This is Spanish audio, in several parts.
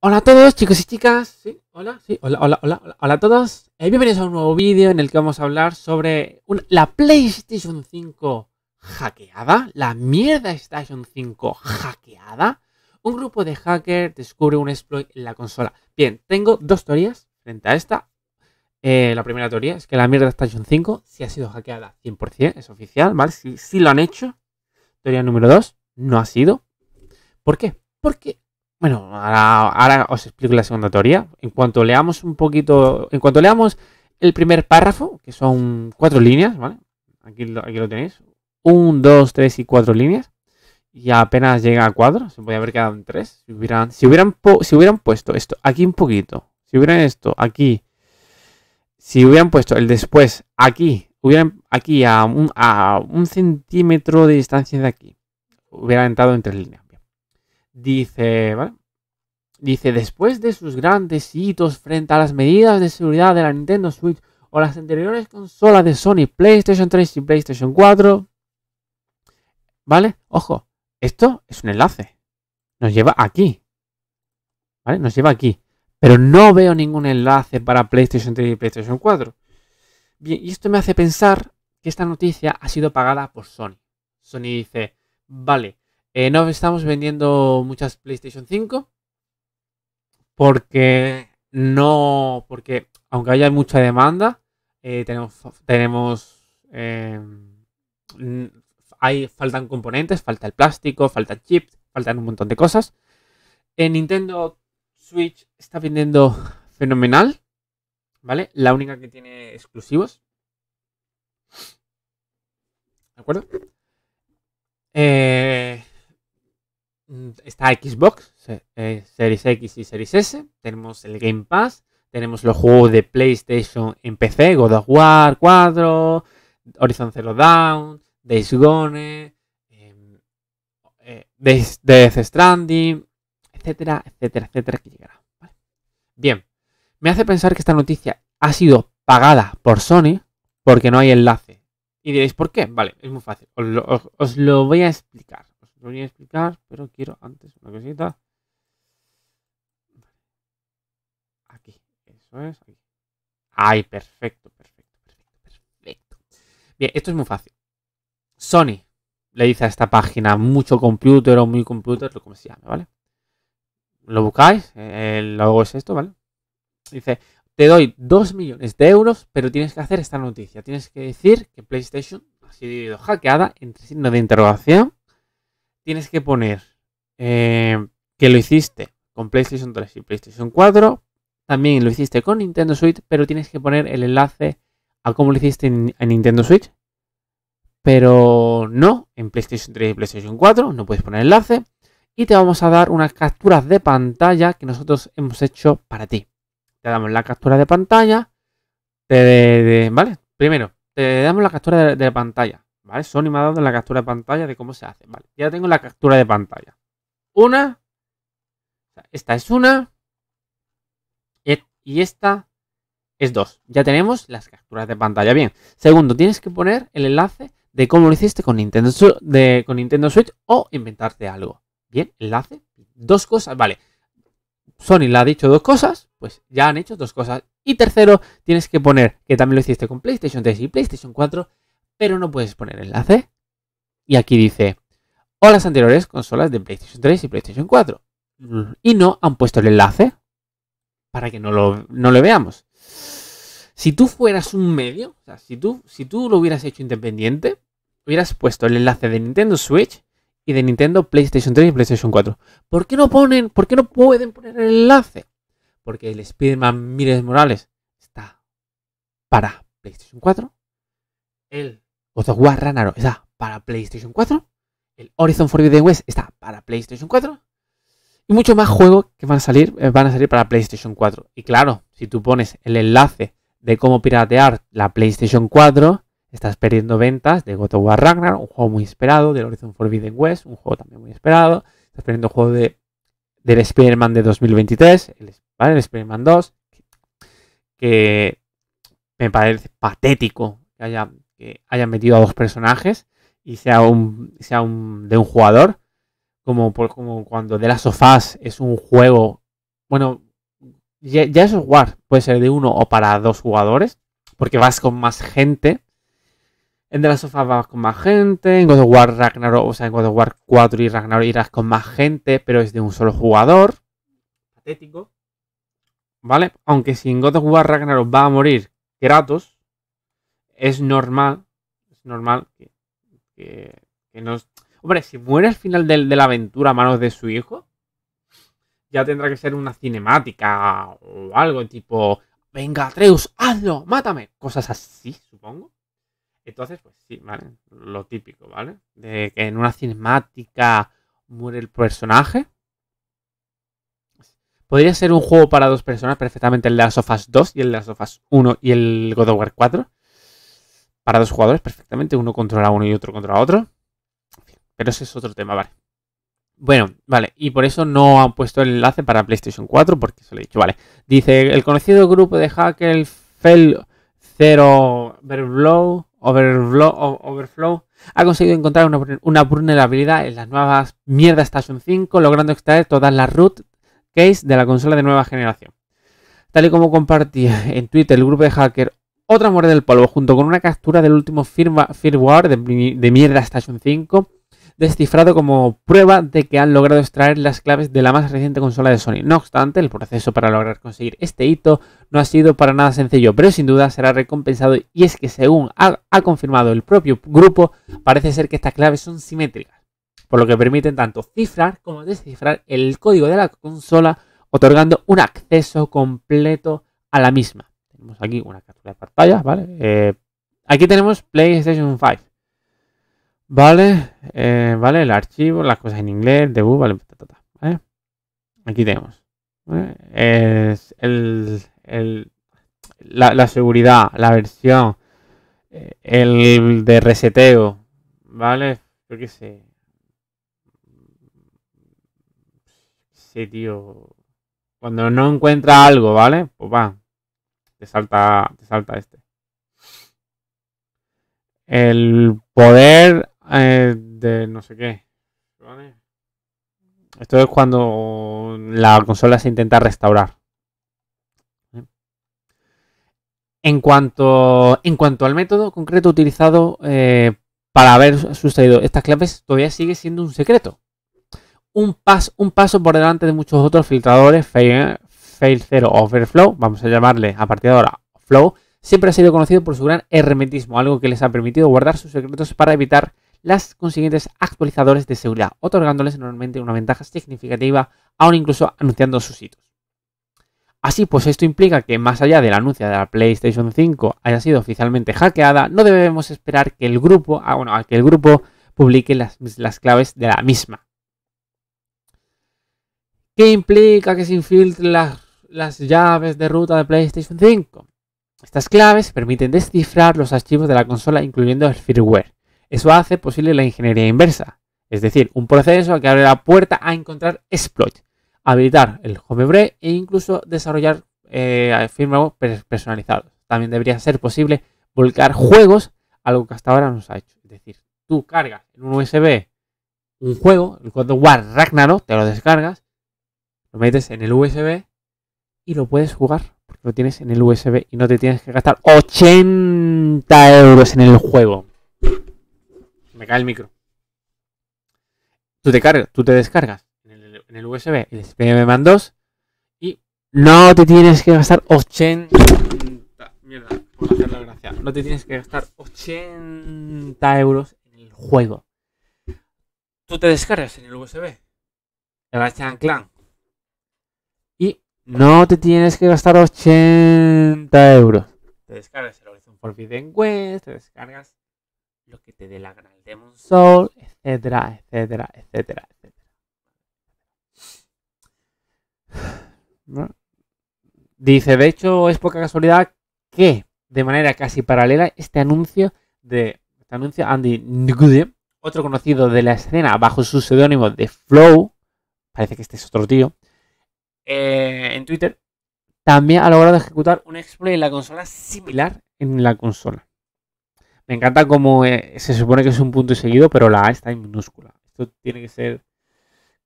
Hola a todos chicos y chicas, hola, hola, hola, hola, hola, a todos. Eh, bienvenidos a un nuevo vídeo en el que vamos a hablar sobre la PlayStation 5 hackeada, la mierda Station 5 hackeada. Un grupo de hackers descubre un exploit en la consola. Bien, tengo dos teorías frente a esta. Eh, la primera teoría es que la mierda Station 5 sí ha sido hackeada 100%, es oficial, ¿vale? si lo han hecho. Teoría número 2, no ha sido. ¿Por qué? Porque bueno, ahora, os explico la segunda teoría. En cuanto leamos un poquito, en cuanto leamos el primer párrafo, que son cuatro líneas, ¿vale? Aquí lo, aquí lo tenéis. Un, dos, tres y cuatro líneas. Y apenas llega a cuatro, se podría haber quedado en tres. Si hubieran, si hubieran, puesto esto aquí un poquito, si hubieran esto aquí, si hubieran puesto el después aquí, hubieran aquí a un, a un centímetro de distancia de aquí, hubiera entrado en tres líneas. Dice, ¿vale? Dice, después de sus grandes hitos frente a las medidas de seguridad de la Nintendo Switch o las anteriores consolas de Sony, PlayStation 3 y PlayStation 4, ¿vale? Ojo, esto es un enlace. Nos lleva aquí. ¿Vale? Nos lleva aquí. Pero no veo ningún enlace para PlayStation 3 y PlayStation 4. Bien, y esto me hace pensar que esta noticia ha sido pagada por Sony. Sony dice, vale, eh, no estamos vendiendo muchas PlayStation 5 porque no, porque aunque haya mucha demanda, eh, tenemos, tenemos, em, hay, faltan componentes, falta el plástico, falta chips, faltan un montón de cosas. En eh, Nintendo Switch está vendiendo fenomenal, ¿vale? La única que tiene exclusivos. ¿De acuerdo? Eh, Mm, está Xbox, eh, Series X y Series S, tenemos el Game Pass, tenemos los juegos de PlayStation en PC, God of War 4, Horizon Zero Dawn, Days Gone, em, eh, Death, Stranding, etcétera, etcétera, etcétera, que llegará. Bien, me hace pensar que esta noticia ha sido pagada por Sony porque no hay enlace. Y diréis, ¿por qué? Vale, es muy fácil, os lo voy a explicar. Lo voy a explicar, pero quiero antes una cosita. Aquí, eso es, ahí Ay, perfecto, perfecto, perfecto, Bien, esto es muy fácil. Sony le dice a esta página mucho computer o muy computer, lo como se llame, ¿vale? Lo buscáis, luego es esto, ¿vale? Dice, te doy 2 millones de euros, pero tienes que hacer esta noticia. Tienes que decir que PlayStation ha sido hackeada entre signos de interrogación tienes que poner eh, que lo hiciste con PlayStation 3 y PlayStation 4. También lo hiciste con Nintendo Switch, pero tienes que poner el enlace a cómo lo hiciste en, Nintendo Switch. Pero no, en PlayStation 3 y PlayStation 4 no puedes poner enlace. Y te vamos a dar unas capturas de pantalla que nosotros hemos hecho para ti. Te damos la captura de pantalla. ¿Vale? Primero, te damos la captura de pantalla Sony me ha dado la captura de pantalla de cómo se hace. Vale, ya tengo la captura de pantalla. Una. Esta es una. Y esta es dos. Ya tenemos las capturas de pantalla. Bien. Segundo, tienes que poner el enlace de cómo lo hiciste con Nintendo, con Nintendo Switch o inventarte algo. Bien, enlace. Dos cosas. Vale. Sony le ha dicho dos cosas, pues ya han hecho dos cosas. Y tercero, tienes que poner que también lo hiciste con PlayStation 3 y PlayStation 4 pero no puedes poner enlace. Y aquí dice, o las anteriores consolas de PlayStation 3 y PlayStation 4. Y no han puesto el enlace para que no lo, veamos. Si tú fueras un medio, o sea, si tú, si tú lo hubieras hecho independiente, hubieras puesto el enlace de Nintendo Switch y de Nintendo PlayStation 3 y PlayStation 4. ¿Por qué no ponen, por qué no pueden poner el enlace? Porque el Spider-Man Miles Morales está para PlayStation 4. El God of War Ragnarok está para PlayStation 4. El Horizon Forbidden West está para PlayStation 4. Y muchos más juegos que van a salir, eh, van a salir para PlayStation 4. Y claro, si tú pones el enlace de cómo piratear la PlayStation 4, estás perdiendo ventas de God War Ragnarok, un juego muy esperado, del Horizon Forbidden West, un juego también muy esperado. Estás perdiendo juego del Spider-Man de 2023, el Spider-Man 2, que me parece patético que haya que hayan metido a dos personajes y sea un, sea de un jugador, como, por, como cuando de las sofás es un juego, bueno, ya, eso es War, puede ser de uno o para dos jugadores, porque vas con más gente. En de Last of vas con más gente, en God of War Ragnarok, o sea, en God of War 4 y Ragnarok irás con más gente, pero es de un solo jugador. Patético. ¿Vale? Aunque si en God of War Ragnarok va a morir Kratos, es normal, es normal que, nos... Hombre, si muere al final de, la aventura a manos de su hijo, ya tendrá que ser una cinemática o algo tipo, venga Atreus, hazlo, mátame, cosas así, supongo. Entonces, pues sí, ¿vale? Lo típico, ¿vale? De que en una cinemática muere el personaje. Podría ser un juego para dos personas perfectamente, el de las Us 2 y el de las Us 1 y el God of War 4 para dos jugadores perfectamente, uno contra uno y otro contra otro. Pero ese es otro tema, vale. Bueno, vale, y por eso no han puesto el enlace para PlayStation 4, porque se lo he dicho, vale. Dice, el conocido grupo de hacker Fell 0 Overflow, ha conseguido encontrar una, vulnerabilidad en las nuevas mierdas Station 5, logrando extraer todas las root case de la consola de nueva generación. Tal y como compartía en Twitter el grupo de hacker otra muerte del polvo junto con una captura del último firmware de, de mierda Station 5 descifrado como prueba de que han logrado extraer las claves de la más reciente consola de Sony. No obstante, el proceso para lograr conseguir este hito no ha sido para nada sencillo, pero sin duda será recompensado y es que según ha confirmado el propio grupo, parece ser que estas claves son simétricas, por lo que permiten tanto cifrar como descifrar el código de la consola, otorgando un acceso completo a la misma. Tenemos aquí una captura de pantalla, ¿vale? Eh, aquí tenemos PlayStation 5. ¿Vale? Eh, ¿Vale? El archivo, las cosas en inglés, de ¿vale? ¿vale? Aquí tenemos. Es el, el, la, la, seguridad, la versión, eh, el de reseteo, ¿vale? Yo qué sé. Sí, tío. Cuando no encuentra algo, ¿vale? Pues va, te salta, te salta este. El poder eh, de no sé qué. Esto es cuando la consola se intenta restaurar. En cuanto, en cuanto al método concreto utilizado eh, para haber sucedido estas claves, todavía sigue siendo un secreto. Un, pas, un paso por delante de muchos otros filtradores, fail 0 Overflow, vamos a llamarle a partir de ahora Flow, siempre ha sido conocido por su gran hermetismo, algo que les ha permitido guardar sus secretos para evitar las consiguientes actualizadores de seguridad, otorgándoles normalmente una ventaja significativa, aún incluso anunciando sus hitos. Así pues, esto implica que más allá de la anuncia de la PlayStation 5 haya sido oficialmente hackeada, no debemos esperar que el grupo, ah, bueno, a que el grupo publique las, las claves de la misma. ¿Qué implica que se infiltren las las llaves de ruta de PlayStation 5. Estas claves permiten descifrar los archivos de la consola incluyendo el firmware. Eso hace posible la ingeniería inversa, es decir, un proceso que abre la puerta a encontrar exploit, habilitar el homebrew e incluso desarrollar eh, firmware personalizados. También debería ser posible volcar juegos, algo que hasta ahora no se ha hecho. Es decir, tú cargas en un USB un juego, el código War Ragnarok, te lo descargas, lo metes en el USB y lo puedes jugar porque lo tienes en el USB y no te tienes que gastar 80 euros en el juego. Me cae el micro. Tú te cargas, tú te descargas en el, USB el SPM 2 y no te tienes que gastar 80 mierda, por la gracia. No te tienes que gastar 80 euros en el juego. Tú te descargas en el USB. El Clan no te tienes que gastar 80 euros. Te descargas el Horizon Forbidden West, te descargas lo que te dé la gana, Demon Soul, etcétera, etcétera, etcétera, etcétera. Dice, de hecho, es poca casualidad que, de manera casi paralela, este anuncio de este anuncio Andy Nguyen, otro conocido de la escena bajo su seudónimo de Flow, parece que este es otro tío, eh, en Twitter, también ha logrado ejecutar un exploit en la consola similar en la consola. Me encanta como eh, se supone que es un punto y seguido, pero la A está en minúscula. Esto tiene que ser.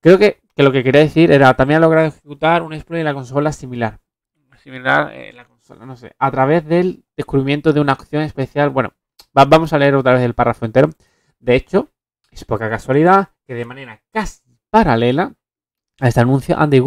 Creo que, lo que quería decir era también ha logrado ejecutar un exploit en la consola similar. Similar en la consola, no sé. A través del descubrimiento de una acción especial. Bueno, vamos a leer otra vez el párrafo entero. De hecho, es poca casualidad que de manera casi paralela a este anuncio, Andy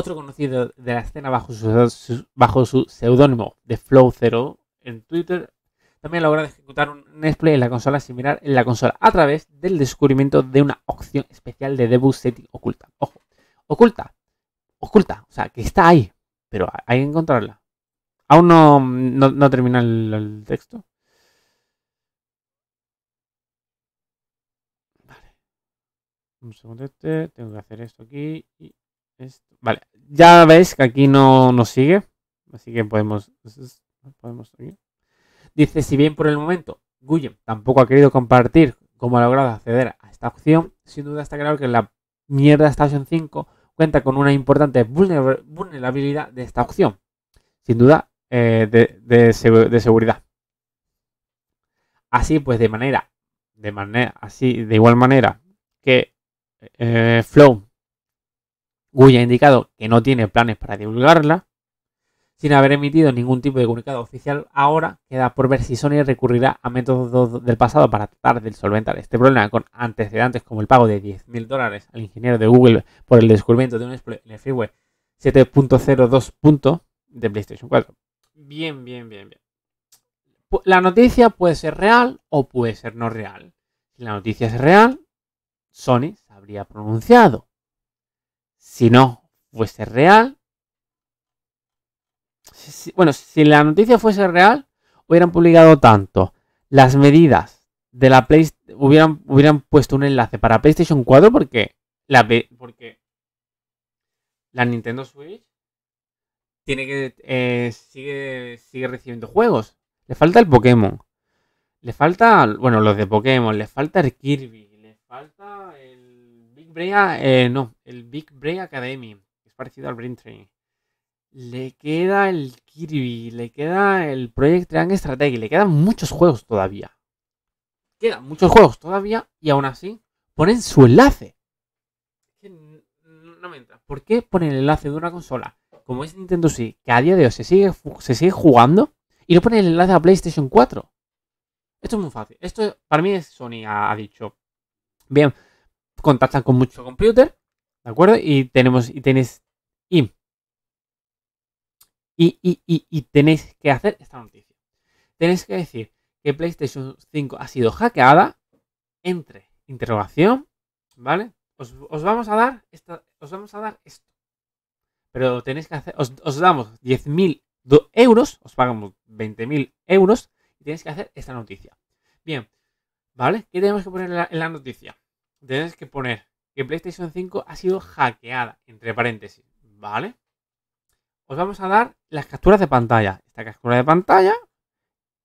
otro conocido de la escena bajo su, bajo seudónimo de Flow 0 en Twitter también logra ejecutar un display en la consola mirar en la consola a través del descubrimiento de una opción especial de debug setting oculta. Ojo, oculta, oculta, o sea, que está ahí, pero hay que encontrarla. Aún no, no, termina el, texto. Un Un este, tengo que hacer esto aquí y Vale, ya veis que aquí no nos sigue, así que podemos, podemos Dice, si bien por el momento Guyen tampoco ha querido compartir cómo ha logrado acceder a esta opción, sin duda está claro que la mierda Station 5 cuenta con una importante vulnerabilidad de esta opción, sin duda eh, de, seguridad. Así pues, de manera, de manera, así, de igual manera que eh, Flow Google ha indicado que no tiene planes para divulgarla. Sin haber emitido ningún tipo de comunicado oficial, ahora queda por ver si Sony recurrirá a métodos del pasado para tratar de solventar este problema con antecedentes como el pago de 10.000 dólares al ingeniero de Google por el descubrimiento de un exploit en el firmware 7.02. de PlayStation 4. Bien, bien, bien, bien. La noticia puede ser real o puede ser no real. Si la noticia es real, Sony se habría pronunciado si no fuese real, bueno, si la noticia fuese real, hubieran publicado tanto las medidas de la PlayStation, hubieran, hubieran puesto un enlace para PlayStation 4 porque la, porque la Nintendo Switch tiene que eh, sigue, sigue recibiendo juegos. Le falta el Pokémon. Le falta, bueno, los de Pokémon, le falta el Kirby, le falta eh, no, el Big Brain Academy, que es parecido al Brain Training. Le queda el Kirby, le queda el Project Triangle Strategy, le quedan muchos juegos todavía. Quedan muchos juegos todavía y aún así ponen su enlace. No me ¿Por qué ponen el enlace de una consola como es Nintendo Switch, que a día de hoy se sigue, se sigue jugando y no ponen el enlace a PlayStation 4? Esto es muy fácil. Esto para mí es Sony ha dicho. Bien, contactan con mucho computer, ¿de acuerdo? Y tenemos, y tenéis, y, y, tenéis que hacer esta noticia. Tenéis que decir que PlayStation 5 ha sido hackeada, entre interrogación, ¿vale? Os, vamos a dar esta, os vamos a dar esto. Pero tenéis que hacer, os, damos 10.000 euros, os pagamos 20.000 euros y tenéis que hacer esta noticia. Bien, ¿vale? ¿Qué tenemos que poner en la noticia? tenéis que poner que PlayStation 5 ha sido hackeada, entre paréntesis, ¿vale? Os vamos a dar las capturas de pantalla. Esta captura de pantalla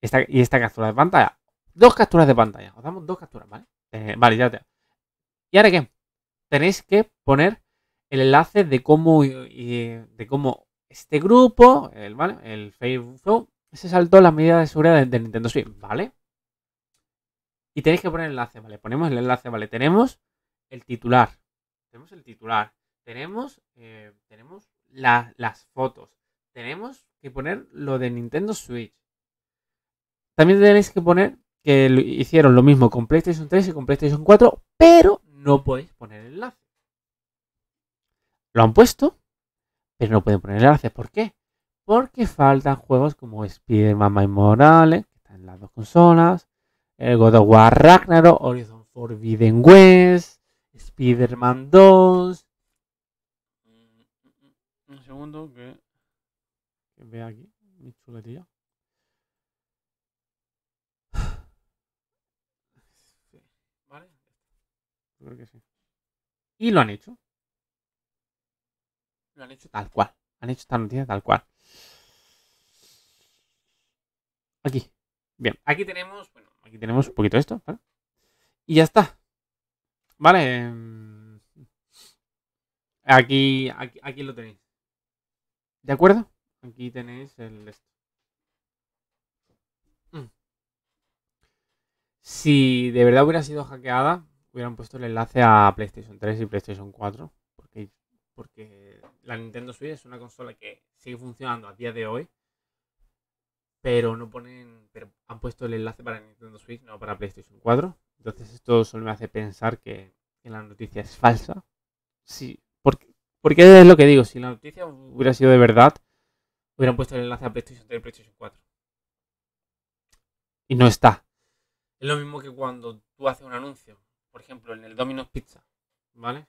esta, y esta captura de pantalla. Dos capturas de pantalla. Os damos dos capturas, ¿vale? Eh, vale, ya te... ¿Y ahora qué? Tenéis que poner el enlace de cómo, de cómo este grupo, el, ¿vale? el Facebook, se saltó las medidas de seguridad de Nintendo Switch, ¿vale? Y tenéis que poner el enlace, ¿vale? Ponemos el enlace, ¿vale? Tenemos el titular. Tenemos el titular. Tenemos, eh, tenemos las fotos. Tenemos que poner lo de Nintendo Switch. También tenéis que poner que hicieron lo mismo con PlayStation 3 y con PlayStation 4, pero no podéis poner el enlace. Lo han puesto, pero no pueden poner el enlace. ¿Por qué? Porque faltan juegos como Spider-Man y Morales, que están en las dos consolas, eh, God of War Ragnarok, Horizon Forbidden West, Spider-Man 2. Un segundo que. vea aquí, mi chuletilla. ¿Vale? Creo que sí. Y lo han hecho. Lo han hecho tal cual. Han hecho esta noticia tal cual. Aquí. Bien. Aquí tenemos, bueno, Aquí tenemos un poquito de esto, ¿vale? Y ya está. Vale. Em, aquí, aquí, lo tenéis. ¿De acuerdo? Aquí tenéis el mm. Si de verdad hubiera sido hackeada, hubieran puesto el enlace a PlayStation 3 y PlayStation 4. Porque, porque la Nintendo Switch es una consola que sigue funcionando a día de hoy pero no ponen, pero han puesto el enlace para Nintendo Switch, no para PlayStation 4. Entonces esto solo me hace pensar que, que la noticia es falsa. Sí, porque, porque es lo que digo, si la noticia hubiera sido de verdad, hubieran puesto el enlace a PlayStation 3 y PlayStation 4. Y no está. Es lo mismo que cuando tú haces un anuncio, por ejemplo, en el Domino's Pizza, ¿vale?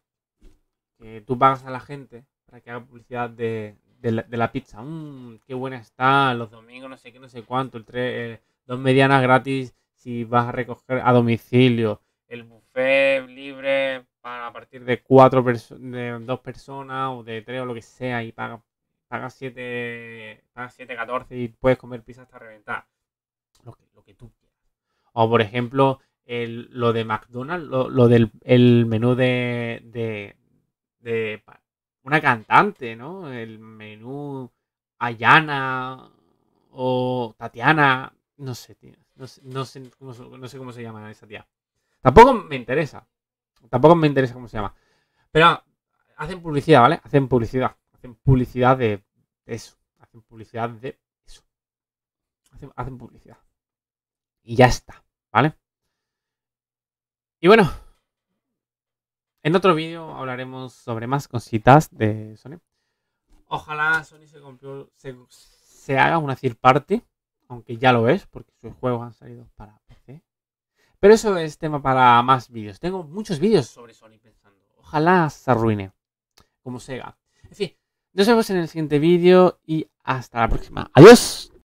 Que tú pagas a la gente para que haga publicidad de, de la, pizza. Mm, qué buena está, los domingos, no sé qué, no sé cuánto, el eh, dos medianas gratis si vas a recoger a domicilio, el buffet libre para a partir de cuatro personas de dos personas o de tres o lo que sea y pagas paga 7, pagas catorce y puedes comer pizza hasta reventar. Lo que, lo que tú quieras. O por ejemplo, lo de McDonald's, lo, del el menú de, de, de, una cantante, ¿no? El menú Ayana o Tatiana, no sé, tío. No sé, no sé, cómo, se llama esa tía. Tampoco me interesa. Tampoco me interesa cómo se llama. Pero hacen publicidad, ¿vale? Hacen publicidad. Hacen publicidad de eso. Hacen publicidad de eso. hacen publicidad. Y ya está, ¿vale? Y bueno, en otro vídeo hablaremos sobre más cositas de Sony. Ojalá Sony se, haga una third party, aunque ya lo es, porque sus juegos han salido para PC. Pero eso es tema para más vídeos. Tengo muchos vídeos sobre Sony pensando. Ojalá se arruine, como Sega. En fin, nos vemos en el siguiente vídeo y hasta la próxima. Adiós.